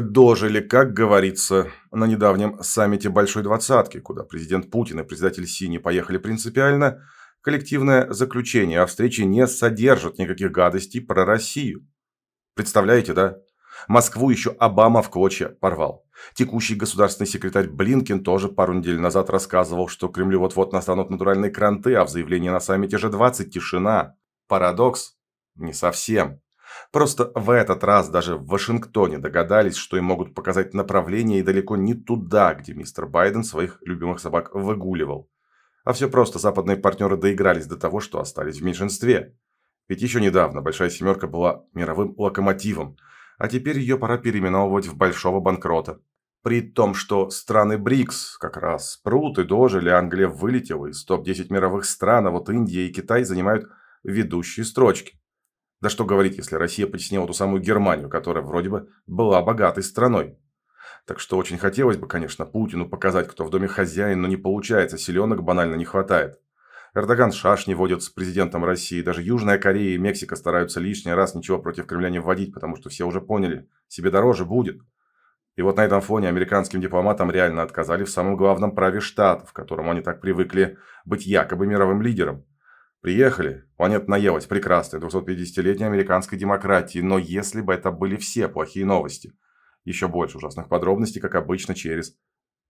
Дожили, как говорится, на недавнем саммите Большой Двадцатки, куда президент Путин и председатель Си не поехали принципиально, коллективное заключение о встрече не содержит никаких гадостей про Россию. Представляете, да? Москву еще Обама в клочья порвал. Текущий государственный секретарь Блинкин тоже пару недель назад рассказывал, что Кремлю вот-вот настанут натуральные кранты, а в заявлении на саммите же 20 тишина. Парадокс? Не совсем. Просто в этот раз даже в Вашингтоне догадались, что им могут показать направление и далеко не туда, где мистер Байден своих любимых собак выгуливал. А все просто западные партнеры доигрались до того, что остались в меньшинстве. Ведь еще недавно «Большая семерка» была мировым локомотивом, а теперь ее пора переименовывать в «Большого банкрота». При том, что страны БРИКС как раз прут и дожили, Англия вылетела из топ-10 мировых стран, а вот Индия и Китай занимают ведущие строчки. Да что говорить, если Россия потеснила ту самую Германию, которая вроде бы была богатой страной. Так что очень хотелось бы, конечно, Путину показать, кто в доме хозяин, но не получается, силенок банально не хватает. Эрдоган шашни водит с президентом России. Даже Южная Корея и Мексика стараются лишний раз ничего против Кремля не вводить, потому что все уже поняли, себе дороже будет. И вот на этом фоне американским дипломатам реально отказали в самом главном праве штатов, к которому они так привыкли быть якобы мировым лидером. Приехали. Планет наелась прекрасная 250-летней американской демократии, но если бы это были все плохие новости. Еще больше ужасных подробностей, как обычно, через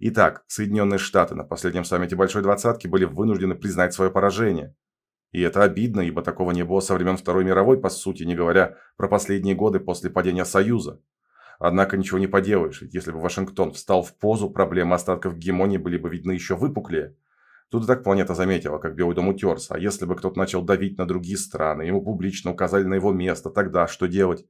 Итак, Соединенные Штаты на последнем саммите Большой Двадцатки были вынуждены признать свое поражение. И это обидно, ибо такого не было со времен Второй мировой, по сути, не говоря про последние годы после падения Союза. Однако ничего не поделаешь, ведь если бы Вашингтон встал в позу, проблемы остатков гемонии были бы видны еще выпуклее. Тут и так планета заметила, как Белый дом утерся, а если бы кто-то начал давить на другие страны, ему публично указали на его место, тогда что делать?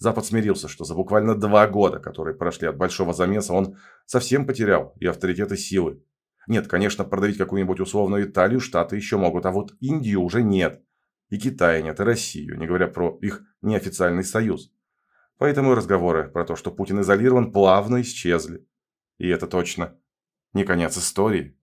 Запад смирился, что за буквально два года, которые прошли от большого замеса, он совсем потерял и авторитет, и силы. Нет, конечно, продавить какую-нибудь условную Италию Штаты еще могут, а вот Индию уже нет. И Китая нет, и Россию, не говоря про их неофициальный союз. Поэтому разговоры про то, что Путин изолирован, плавно исчезли. И это точно не конец истории.